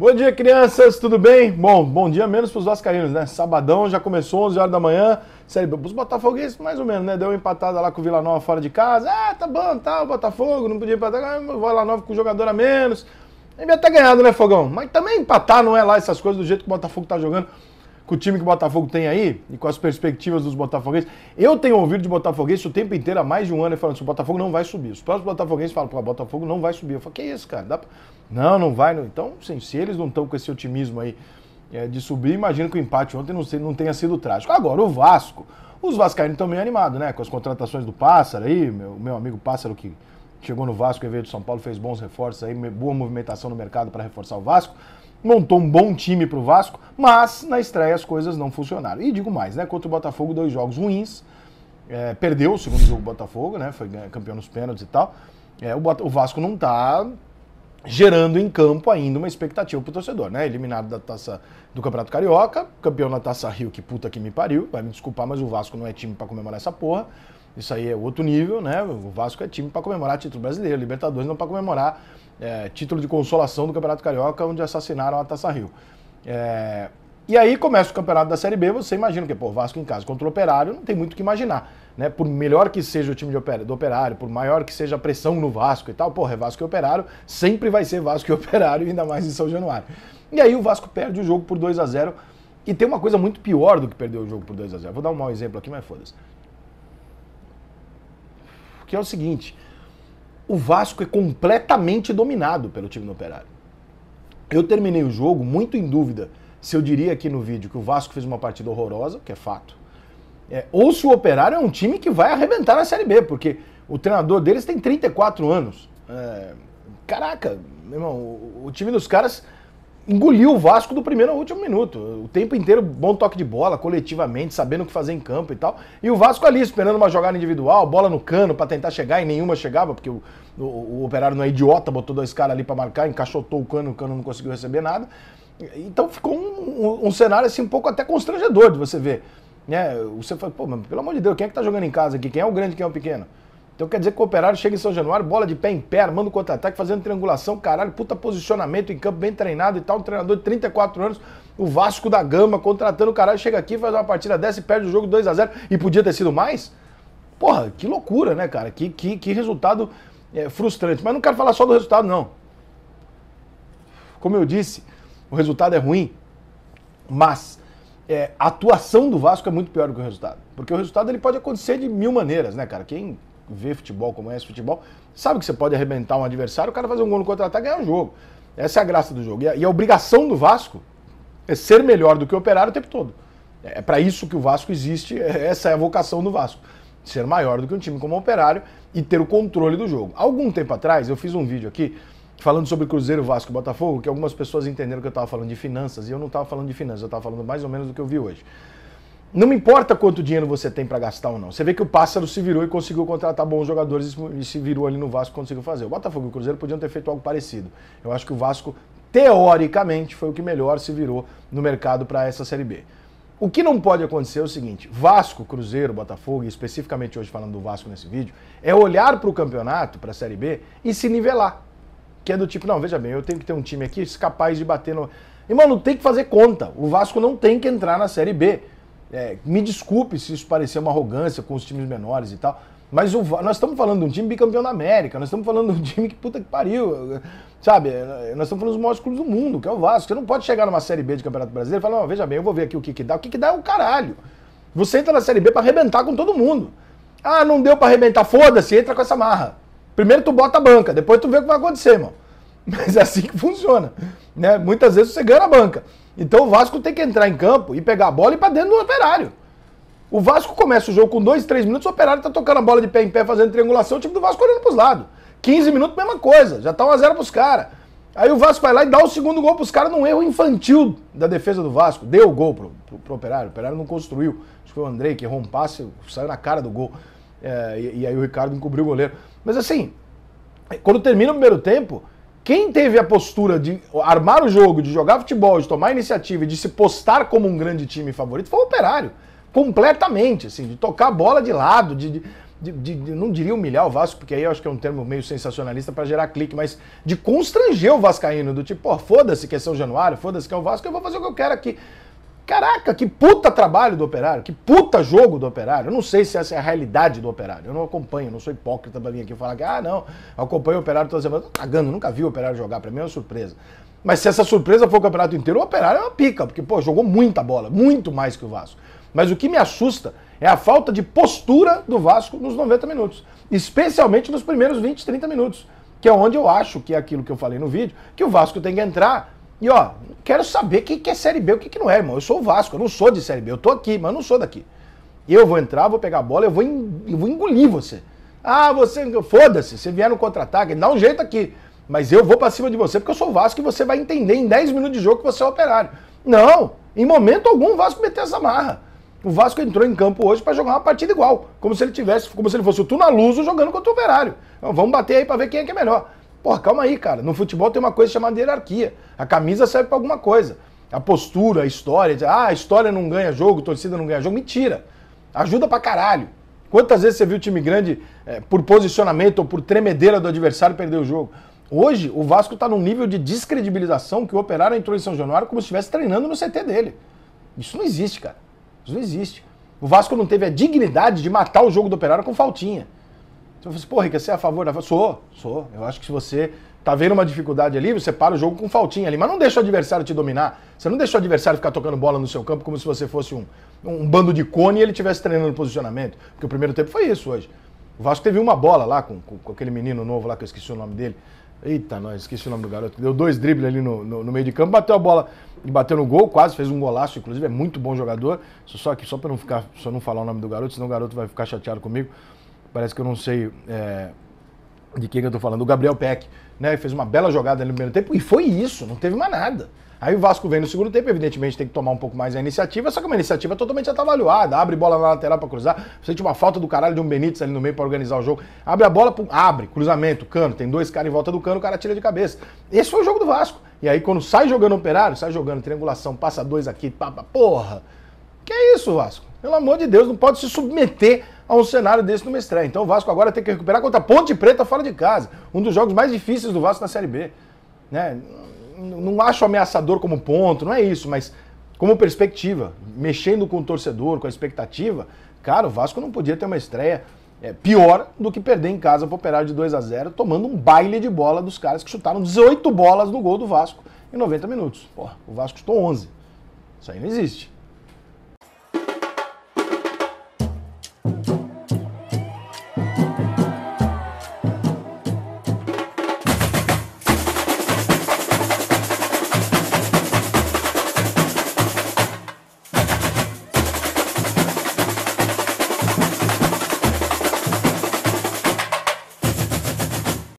Bom dia, crianças, tudo bem? Bom, bom dia menos para os vascaínos, né? Sabadão já começou, 11 horas da manhã. Série B, os botafoguenses mais ou menos, né? Deu uma empatada lá com o Vila Nova fora de casa. Ah, tá bom, tá, o Botafogo, não podia empatar, o Vila Nova com o jogador a menos. Devia ter tá ganhado, né, Fogão? Mas também empatar não é lá essas coisas do jeito que o Botafogo tá jogando com o time que o Botafogo tem aí e com as perspectivas dos botafoguenses. Eu tenho ouvido de botafoguense o tempo inteiro, há mais de um ano, falando assim, o Botafogo não vai subir. Os próprios botafoguenses falam, pô, o Botafogo não vai subir. Eu falo, que isso, cara? Pra... Não, não vai. Não. Então, sim, se eles não estão com esse otimismo aí é, de subir, imagino que o empate ontem não, não tenha sido trágico. Agora, o Vasco, os vascaínos estão meio animados, né? Com as contratações do Pássaro aí, meu, meu amigo Pássaro que chegou no Vasco e veio de São Paulo, fez bons reforços aí, boa movimentação no mercado para reforçar o Vasco montou um bom time para o Vasco, mas na estreia as coisas não funcionaram. E digo mais, né? Contra o Botafogo, dois jogos ruins. É, perdeu o segundo jogo do Botafogo, né? Foi campeão nos pênaltis e tal. É, o, o, Vasco não está gerando em campo ainda uma expectativa para o torcedor, né? Eliminado da taça do Campeonato Carioca, campeão na Taça Rio, que puta que me pariu. Vai me desculpar, mas o Vasco não é time para comemorar essa porra. Isso aí é outro nível, né? O Vasco é time para comemorar título brasileiro, Libertadores não para comemorar é, título de consolação do Campeonato Carioca, onde assassinaram a Taça Rio. É, e aí começa o Campeonato da Série B, você imagina que, pô, Vasco em casa contra o Operário, não tem muito o que imaginar. Né? Por melhor que seja o time operário, do Operário, por maior que seja a pressão no Vasco e tal, pô é Vasco e Operário, sempre vai ser Vasco e Operário, ainda mais em São Januário. E aí o Vasco perde o jogo por 2 a 0 e tem uma coisa muito pior do que perder o jogo por 2 a 0 Vou dar um mau exemplo aqui, mas foda-se. Que é o seguinte, o Vasco é completamente dominado pelo time do Operário. Eu terminei o jogo muito em dúvida se eu diria aqui no vídeo que o Vasco fez uma partida horrorosa, que é fato, é, ou se o Operário é um time que vai arrebentar na Série B, porque o treinador deles tem 34 anos. É, caraca, meu irmão, o, o time dos caras engoliu o Vasco do primeiro ao último minuto. O tempo inteiro, bom toque de bola, coletivamente, sabendo o que fazer em campo e tal. E o Vasco ali, esperando uma jogada individual, bola no cano para tentar chegar e nenhuma chegava, porque o, o, o operário não é idiota, botou dois caras ali para marcar, encaixotou o cano, o cano não conseguiu receber nada. Então ficou um, um, um cenário assim um pouco até constrangedor de você ver. Né? Você fala, pô, mas, pelo amor de Deus, quem é que tá jogando em casa aqui? Quem é o grande, quem é o pequeno? Então quer dizer que o operário chega em São Januário, bola de pé em pé, manda contra-ataque, fazendo triangulação, caralho, puta posicionamento em campo, bem treinado e tal. Um treinador de 34 anos, o Vasco da Gama, contratando o caralho, chega aqui, faz uma partida dessa e perde o jogo 2 a 0 e podia ter sido mais? Porra, que loucura, né, cara? Que, que, que resultado é, frustrante. Mas não quero falar só do resultado, não. Como eu disse, o resultado é ruim, mas é, a atuação do Vasco é muito pior do que o resultado. Porque o resultado ele pode acontecer de mil maneiras, né, cara? Quem vê futebol, conhece é futebol, sabe que você pode arrebentar um adversário, o cara fazer um gol no contra-ataque e ganhar o jogo. Essa é a graça do jogo. E a, e a obrigação do Vasco é ser melhor do que o operário o tempo todo. É, é para isso que o Vasco existe, é, essa é a vocação do Vasco. Ser maior do que um time como o Operário e ter o controle do jogo. Algum tempo atrás, eu fiz um vídeo aqui falando sobre Cruzeiro, Vasco e Botafogo, que algumas pessoas entenderam que eu estava falando de finanças, e eu não estava falando de finanças, eu estava falando mais ou menos do que eu vi hoje. Não me importa quanto dinheiro você tem para gastar ou não. Você vê que o Pássaro se virou e conseguiu contratar bons jogadores e se virou ali no Vasco conseguiu fazer. O Botafogo e o Cruzeiro podiam ter feito algo parecido. Eu acho que o Vasco, teoricamente, foi o que melhor se virou no mercado para essa Série B. O que não pode acontecer é o seguinte: Vasco, Cruzeiro, Botafogo, e especificamente hoje falando do Vasco nesse vídeo, é olhar para o campeonato, para a Série B e se nivelar. Que é do tipo, não, veja bem, eu tenho que ter um time aqui capaz de bater no. Irmão, não tem que fazer conta. O Vasco não tem que entrar na Série B. É, me desculpe se isso parecer uma arrogância com os times menores e tal, mas o, nós estamos falando de um time bicampeão da América, nós estamos falando de um time que puta que pariu, sabe? Nós estamos falando dos maiores clubes do mundo, que é o Vasco. Você não pode chegar numa Série B de Campeonato Brasileiro e falar, oh, veja bem, eu vou ver aqui o que, que dá. O que, que dá é o caralho. Você entra na Série B para arrebentar com todo mundo. Ah, não deu para arrebentar, foda-se, entra com essa marra. Primeiro tu bota a banca, depois tu vê o que vai acontecer, mano. Mas é assim que funciona, né? Muitas vezes você ganha a banca. Então o Vasco tem que entrar em campo e pegar a bola e ir pra dentro do operário. O Vasco começa o jogo com dois, três minutos, o operário tá tocando a bola de pé em pé, fazendo triangulação, o time do Vasco olhando pros lados. 15 minutos, mesma coisa, já tá 1x0 pros caras. Aí o Vasco vai lá e dá o segundo gol pros caras num erro infantil da defesa do Vasco. Deu o gol pro, pro, pro operário, o operário não construiu. Acho que foi o Andrei que errou um passe, saiu na cara do gol. É, e, e aí o Ricardo encobriu o goleiro. Mas assim, quando termina o primeiro tempo, quem teve a postura de armar o jogo, de jogar futebol, de tomar iniciativa e de se postar como um grande time favorito foi o Operário. Completamente, assim, de tocar a bola de lado, de, de de, de, não diria humilhar o Vasco, porque aí eu acho que é um termo meio sensacionalista para gerar clique, mas de constranger o Vascaíno, do tipo, pô, foda-se que é São Januário, foda-se que é o Vasco, eu vou fazer o que eu quero aqui. Caraca, que puta trabalho do operário, que puta jogo do operário. Eu não sei se essa é a realidade do operário. Eu não acompanho, não sou hipócrita pra vir aqui falar que, ah, não, eu acompanho o operário toda semana. Eu tô cagando, nunca vi o operário jogar, pra mim é uma surpresa. Mas se essa surpresa for o campeonato inteiro, o operário é uma pica, porque, pô, jogou muita bola, muito mais que o Vasco. Mas o que me assusta é a falta de postura do Vasco nos 90 minutos, especialmente nos primeiros 20, 30 minutos, que é onde eu acho que é aquilo que eu falei no vídeo, que o Vasco tem que entrar e ó, quero saber o que, que é Série B, o que, que não é, irmão. Eu sou o Vasco, eu não sou de Série B, eu tô aqui, mas eu não sou daqui. Eu vou entrar, vou pegar a bola, eu vou, eu vou engolir você. Ah, você. Foda-se, você vier no contra-ataque, dá um jeito aqui. Mas eu vou para cima de você porque eu sou o Vasco e você vai entender em 10 minutos de jogo que você é operário. Não, em momento algum o Vasco meteu essa marra. O Vasco entrou em campo hoje para jogar uma partida igual, como se ele tivesse, como se ele fosse o Luz jogando contra o Operário. Então, vamos bater aí para ver quem é que é melhor. Pô, calma aí, cara. No futebol tem uma coisa chamada hierarquia. A camisa serve para alguma coisa. A postura, a história. Ah, a história não ganha jogo, torcida não ganha jogo. Mentira. Ajuda pra caralho. Quantas vezes você viu o time grande é, por posicionamento ou por tremedeira do adversário perder o jogo? Hoje, o Vasco está num nível de descredibilização que o Operário entrou em São Januário como se estivesse treinando no CT dele. Isso não existe, cara. Isso não existe. O Vasco não teve a dignidade de matar o jogo do Operário com faltinha. Você fala assim, pô, Rick, você é a favor da. Sou, sou. Eu acho que se você tá vendo uma dificuldade ali, você para o jogo com faltinha ali. Mas não deixa o adversário te dominar. Você não deixa o adversário ficar tocando bola no seu campo como se você fosse um, um bando de cone e ele estivesse treinando posicionamento. Porque o primeiro tempo foi isso hoje. O Vasco teve uma bola lá com, com, com, aquele menino novo lá que eu esqueci o nome dele. Eita, nós, esqueci o nome do garoto. Deu dois dribles ali no, no, no meio de campo, bateu a bola, e bateu no gol, quase fez um golaço, inclusive, é muito bom jogador. Só que só para não ficar, só não falar o nome do garoto, senão o garoto vai ficar chateado comigo parece que eu não sei é, de quem eu tô falando, o Gabriel Peck, né? Fez uma bela jogada no primeiro tempo e foi isso, não teve mais nada. Aí o Vasco vem no segundo tempo, evidentemente tem que tomar um pouco mais a iniciativa, só que é uma iniciativa totalmente atabalhoada. Abre bola na lateral para cruzar, sente uma falta do caralho de um Benítez ali no meio para organizar o jogo. Abre a bola, abre, cruzamento, cano, tem dois caras em volta do cano, o cara tira de cabeça. Esse foi o jogo do Vasco. E aí quando sai jogando operário, sai jogando triangulação, passa dois aqui, papa, porra. Que é isso, Vasco? Pelo amor de Deus, não pode se submeter a um cenário desse no estreia Então o Vasco agora tem que recuperar contra a Ponte Preta fora de casa. Um dos jogos mais difíceis do Vasco na Série B. Né? Não acho ameaçador como ponto, não é isso, mas como perspectiva, mexendo com o torcedor, com a expectativa, cara, o Vasco não podia ter uma estreia é, pior do que perder em casa para operar de 2 a 0 tomando um baile de bola dos caras que chutaram 18 bolas no gol do Vasco em 90 minutos. Porra, o Vasco chutou 11. Isso aí não existe.